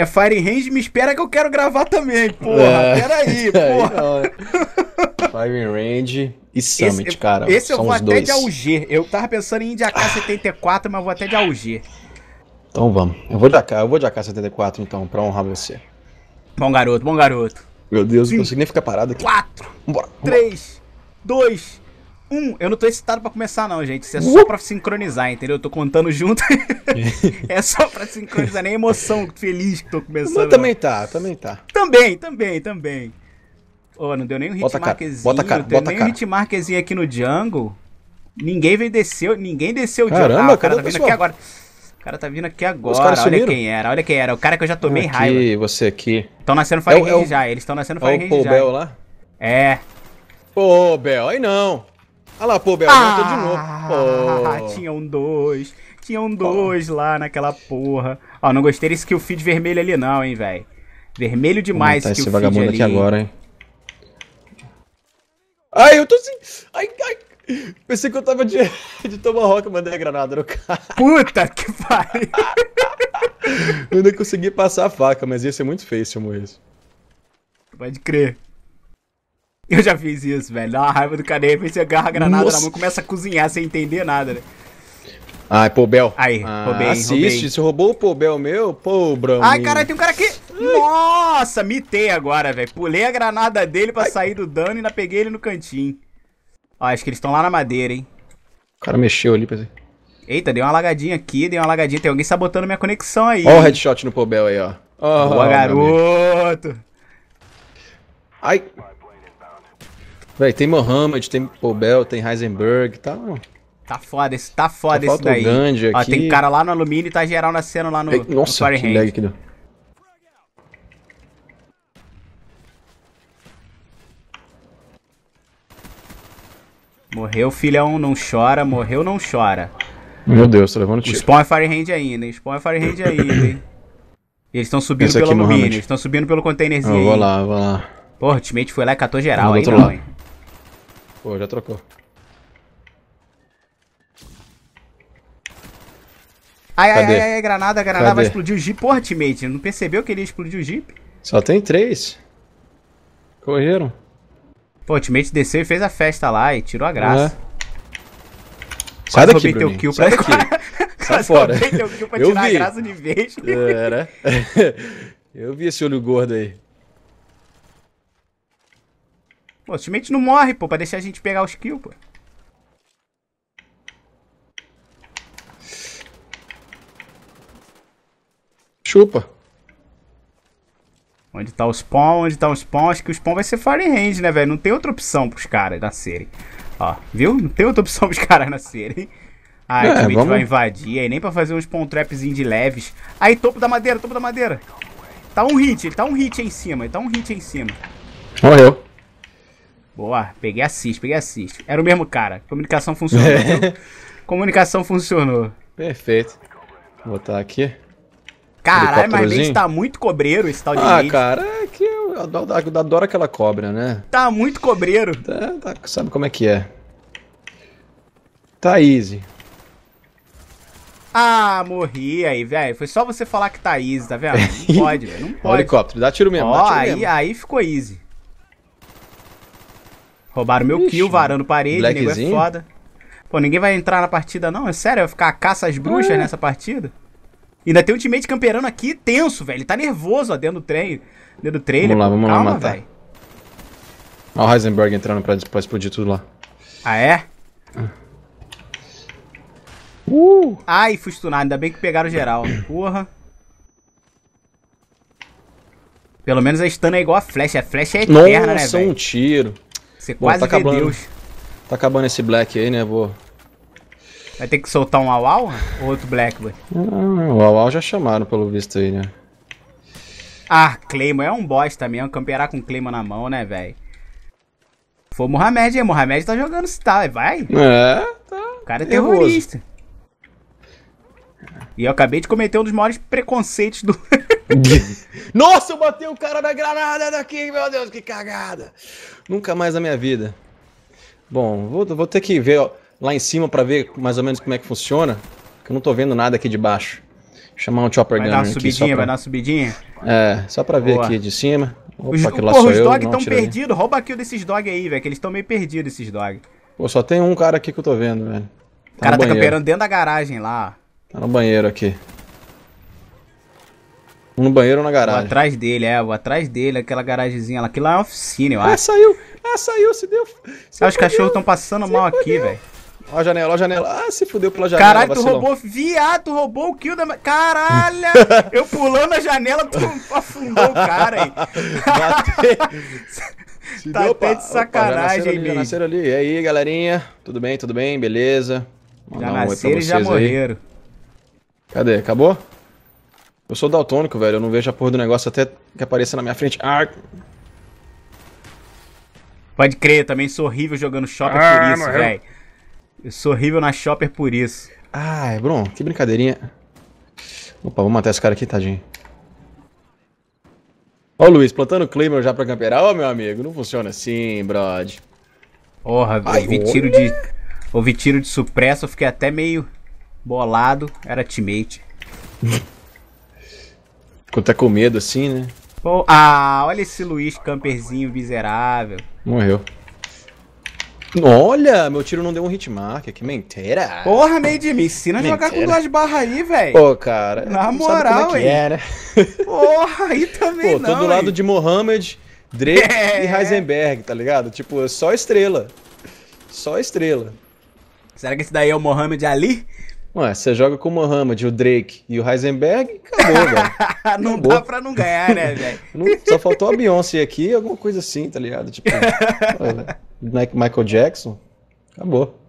é Fire Range, me espera que eu quero gravar também, porra. É. Peraí, porra. Fire Range e Summit, esse, cara. Esse eu vou até dois. de AUG. Eu tava pensando em ir de AK-74, mas vou até de AUG. Então vamos. Eu vou de AK, eu vou de AK-74 então, pra honrar você. Bom garoto, bom garoto. Meu Deus, não consigo nem ficar parado aqui. 4, 3, 2, um. Eu não tô excitado para começar, não, gente. Isso é só pra sincronizar, entendeu? Eu tô contando junto. é só pra sincronizar, nem emoção feliz que tô começando. Mas também não. tá, também tá. Também, também, também. Oh, não deu nem um hit bota a Cara, bota cara, não deu bota nem cara. um hit marquezinho aqui no Django. Ninguém veio desceu, ninguém desceu o Caramba, Ah, o cara tá vindo aqui agora. O cara tá vindo aqui agora. Olha sumiram. quem era, olha quem era. O cara que eu já tomei aqui, raiva. você aqui. Estão nascendo Fire é, é já, eles estão nascendo Fire é Range já. o Bel lá? É. Ô, Bel, aí não. Ah lá, pô, Bel, ah, voltou de novo. Oh. Tinha um dois. Tinha um dois oh. lá naquela porra. Ó, não gostei desse o feed vermelho ali não, hein, velho. Vermelho demais tá esse kill feed ali. esse vagabundo aqui agora, hein. Ai, eu tô assim... Ai, ai. Pensei que eu tava de, de tomahawk, mandei a granada no cara. Puta que pariu. eu não consegui passar a faca, mas ia ser muito feio se eu morresse. Pode crer. Eu já fiz isso, velho. Dá uma raiva do cara, de repente você agarra a granada Nossa. na mão e começa a cozinhar sem entender nada, né? Ai, pô, Bel. Aí, ah, roubei, assiste, roubei. Você roubou o Pobel meu? Pô, Brão. Ai, cara, tem um cara aqui. Nossa, mitei agora, velho. Pulei a granada dele pra Ai. sair do dano e ainda peguei ele no cantinho. Ó, acho que eles estão lá na madeira, hein. O cara mexeu ali, pensei. Eita, deu uma lagadinha aqui, deu uma lagadinha. Tem alguém sabotando minha conexão aí. Ó o headshot no Pobel aí, ó. Oh, Boa, garoto. Ai. Véi, tem Mohamed, tem Pobel, tem Heisenberg, tá... Tá foda esse, tá foda esse daí. Ó, aqui. tem cara lá no alumínio e tá geral nascendo lá no, Ei, nossa, no que lag deu. Né? Morreu, filhão, não chora. Morreu, não chora. Meu Deus, tá levando tiro. O spawn é Firehand ainda, hein? Spawn é Firehand ainda, hein? E eles estão subindo pelo alumínio, eles estão subindo pelo containerzinho. vou lá, vou lá. Porra, o teammate foi lá e catou tá geral hein? Pô, já trocou. Ai, ai, ai, ai, granada, granada Cadê? vai explodir o Jeep. Porra, teammate, não percebeu que ele explodiu o Jeep? Só tem três. Correram. Pô, o teammate desceu e fez a festa lá e tirou a graça. É. Sai daqui, Bruninho. Kill Sai pra... daqui. Sai fora. Eu vi. É, né? Eu vi esse olho gordo aí. Pô, o teammates não morre, pô, pra deixar a gente pegar os kills, pô. Chupa. Onde tá o spawn, onde tá o spawn. Acho que o spawn vai ser Fire Range, né, velho? Não tem outra opção pros caras nascerem. Ó, viu? Não tem outra opção pros caras nascerem. Aí é, o vamos... vai invadir. Aí nem pra fazer um spawn trapzinho de leves. Aí, topo da madeira, topo da madeira. Tá um hit, ele tá um hit aí em cima. Ele tá um hit aí em cima. Morreu. Boa, peguei assist, peguei assist. Era o mesmo cara. Comunicação funcionou. É. Comunicação funcionou. Perfeito. Vou botar aqui. Caralho, mas gente tá muito cobreiro esse tal de Ah, cara, é que eu adoro, adoro aquela cobra, né? Tá muito cobreiro. Tá, tá, sabe como é que é. Tá easy. Ah, morri aí, velho. Foi só você falar que tá easy, tá vendo? Não pode, velho. Não pode. helicóptero, dá tiro mesmo, Ó, dá tiro aí, mesmo. aí ficou easy. Roubaram meu Ixi, kill, varando parede, ninguém é foda. Pô, ninguém vai entrar na partida, não? É sério? Vai ficar a caça às bruxas nessa partida? Ainda tem o teammate camperando aqui, tenso, velho. Ele tá nervoso, ó, dentro do trem. Dentro do trailer. Vamos lá, vamos Calma, lá matar. Olha o Heisenberg entrando pra, pra explodir tudo lá. Ah, é? Ah. Uh! Ai, fui stunado. Ainda bem que pegaram geral. Porra. Pelo menos a stun é igual a flecha. A flecha é eterna, Nossa, né, velho? um tiro. Você Bom, quase tá acabando, Deus. Tá acabando esse black aí, né? Vou. Vai ter que soltar um -au ou outro Blackbird? Não, ah, o au já chamaram, pelo visto aí, né? Ah, Claymore é um boss também, é camperar com Claymore na mão, né, velho? Foi o Mohamed, hein? Mohamed tá jogando se tá, é, vai. É, tá. O cara é terrorista. Nervoso. E eu acabei de cometer um dos maiores preconceitos do, Nossa, eu bati o cara da granada daqui, meu Deus, que cagada! Nunca mais na minha vida. Bom, vou, vou ter que ver ó, lá em cima para ver mais ou menos como é que funciona, que eu não tô vendo nada aqui de baixo. Vou chamar um chopper gun aqui só pra... Vai dar uma subidinha, É, só pra ver Boa. aqui de cima. Opa, os, lá porra, os dogs estão perdidos, rouba aqui desses dogs aí, velho, que eles estão meio perdidos, esses dogs. Pô, só tem um cara aqui que eu tô vendo, velho. Tá o cara tá camperando dentro da garagem lá, Tá no banheiro aqui no banheiro ou na garagem? atrás dele, é, vou atrás dele, aquela garagemzinha lá. Aquilo lá é uma oficina, eu é, acho. Ah, saiu! Ah, saiu, se deu. Se ah, os cachorros estão passando se mal fudeu. aqui, velho. Ó a janela, ó a janela. Ah, se fudeu pela janela. Caralho, tu roubou. Viado, tu roubou o kill da. Caralho! eu pulando a janela, tu afundou o cara, hein? Batei. tá até de sacanagem, opa, já nasceram, ali, já nasceram ali. E aí, galerinha? Tudo bem, tudo bem? Beleza? Vou já nasceram um e já morreram. Aí. Cadê? Acabou? Eu sou daltônico, velho. Eu não vejo a porra do negócio até que apareça na minha frente. Ah! Pode crer, eu também sou horrível jogando shopper ah, por isso, velho. Eu sou horrível na shopper por isso. Ah, é, Bruno, que brincadeirinha. Opa, vou matar esse cara aqui, tadinho. Ó o Luiz, plantando Claymore já pra campear, Ô, meu amigo, não funciona assim, brod. Porra, velho. Ouvi tiro de... Ouvi tiro de supressa, eu fiquei até meio bolado. Era teammate. Quando tá com medo assim, né? Pô, ah, olha esse Luiz camperzinho miserável. Morreu. Olha, meu tiro não deu um hitmark, que mentira. Porra, meio de me ensina a jogar com duas barras aí, velho. Pô, cara. Na é moral, é, hein. É né? Porra, aí também Pô, não. Pô, tô do lado de Mohamed, Drake é. e Heisenberg, tá ligado? Tipo, só estrela. Só estrela. Será que esse daí é o Mohamed Ali? Ué, você joga com o Mohamed, o Drake e o Heisenberg, acabou, velho. não acabou. dá pra não ganhar, né, velho? Só faltou a Beyoncé aqui, alguma coisa assim, tá ligado? Tipo, Michael Jackson, acabou.